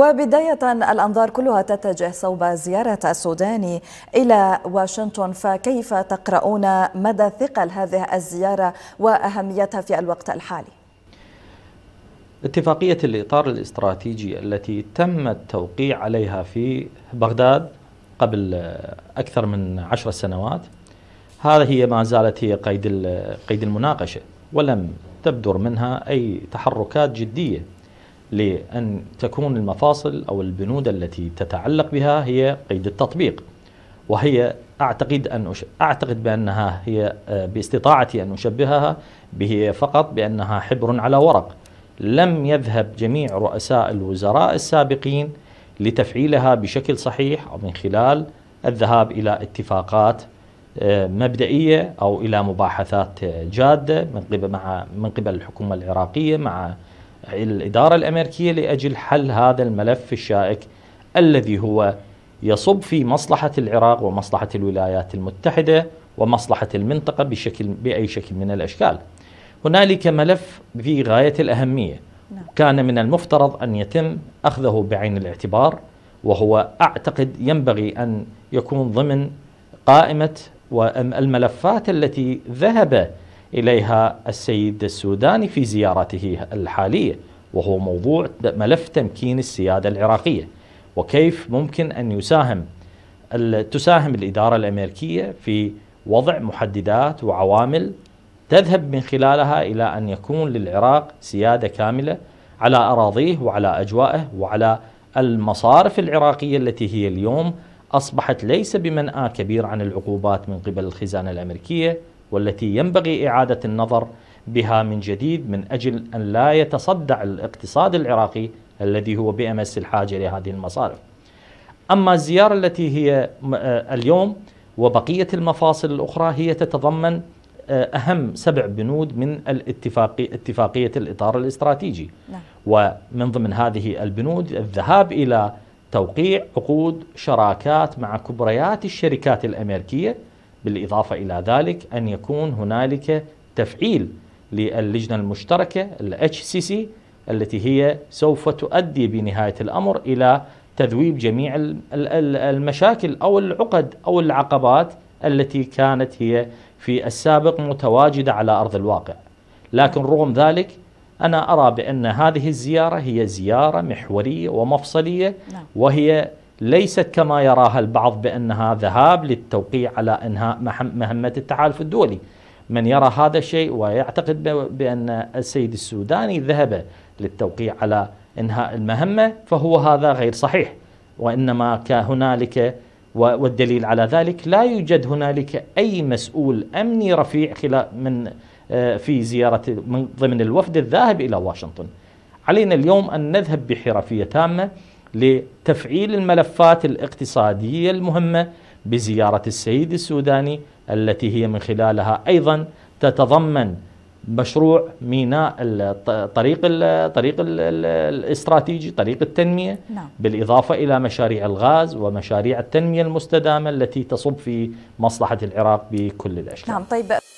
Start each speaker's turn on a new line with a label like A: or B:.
A: وبداية الأنظار كلها تتجه صوب زيارة السودان إلى واشنطن فكيف تقرؤون مدى ثقل هذه الزيارة وأهميتها في الوقت الحالي؟ اتفاقية الإطار الاستراتيجي التي تم التوقيع عليها في بغداد قبل أكثر من عشر سنوات هذا هي ما زالت هي قيد قيد المناقشة ولم تبدر منها أي تحركات جدية لأن تكون المفاصل أو البنود التي تتعلق بها هي قيد التطبيق وهي أعتقد أن أش... أعتقد بأنها هي آه، باستطاعتي أن أشبهها به فقط بأنها حبر على ورق لم يذهب جميع رؤساء الوزراء السابقين لتفعيلها بشكل صحيح أو من خلال الذهاب إلى اتفاقات آه، مبدئية أو إلى مباحثات جادة من قبل مع من قبل الحكومة العراقية مع الإدارة الأمريكية لأجل حل هذا الملف الشائك الذي هو يصب في مصلحة العراق ومصلحة الولايات المتحدة ومصلحة المنطقة بشكل بأي شكل من الأشكال هنالك ملف في غاية الأهمية نعم. كان من المفترض أن يتم أخذه بعين الاعتبار وهو أعتقد ينبغي أن يكون ضمن قائمة والملفات التي ذهب إليها السيد السوداني في زيارته الحالية وهو موضوع ملف تمكين السيادة العراقية وكيف ممكن أن يساهم تساهم الإدارة الأمريكية في وضع محددات وعوامل تذهب من خلالها إلى أن يكون للعراق سيادة كاملة على أراضيه وعلى أجوائه وعلى المصارف العراقية التي هي اليوم أصبحت ليس بمنأى كبير عن العقوبات من قبل الخزانة الأمريكية والتي ينبغي إعادة النظر بها من جديد من أجل أن لا يتصدع الاقتصاد العراقي الذي هو بأمس الحاجة لهذه المصارف أما الزيارة التي هي آه، اليوم وبقية المفاصل الأخرى هي تتضمن آه، أهم سبع بنود من الاتفاقي اتفاقية الإطار الاستراتيجي نعم. ومن ضمن هذه البنود الذهاب إلى توقيع عقود شراكات مع كبريات الشركات الأمريكية بالإضافة إلى ذلك أن يكون هنالك تفعيل للجنة المشتركة الـ HCC التي هي سوف تؤدي بنهاية الأمر إلى تذويب جميع المشاكل أو العقد أو العقبات التي كانت هي في السابق متواجدة على أرض الواقع لكن رغم ذلك أنا أرى بأن هذه الزيارة هي زيارة محورية ومفصلية نعم. وهي ليست كما يراها البعض بأنها ذهاب للتوقيع على إنهاء مهمة التحالف الدولي من يرى هذا الشيء ويعتقد بأن السيد السوداني ذهب للتوقيع على إنهاء المهمة فهو هذا غير صحيح وإنما كهنالك والدليل على ذلك لا يوجد هنالك أي مسؤول أمني رفيع خلال من آه، في زيارة من ضمن الوفد الذاهب إلى واشنطن علينا اليوم أن نذهب بحرفية تامة لتفعيل الملفات الاقتصادية المهمة بزيارة السيد السوداني التي هي من خلالها أيضا تتضمن مشروع ميناء الطريق الطريق الاستراتيجي طريق التنميه نعم. بالاضافه الى مشاريع الغاز ومشاريع التنميه المستدامه التي تصب في مصلحه العراق بكل الاشكال. نعم طيب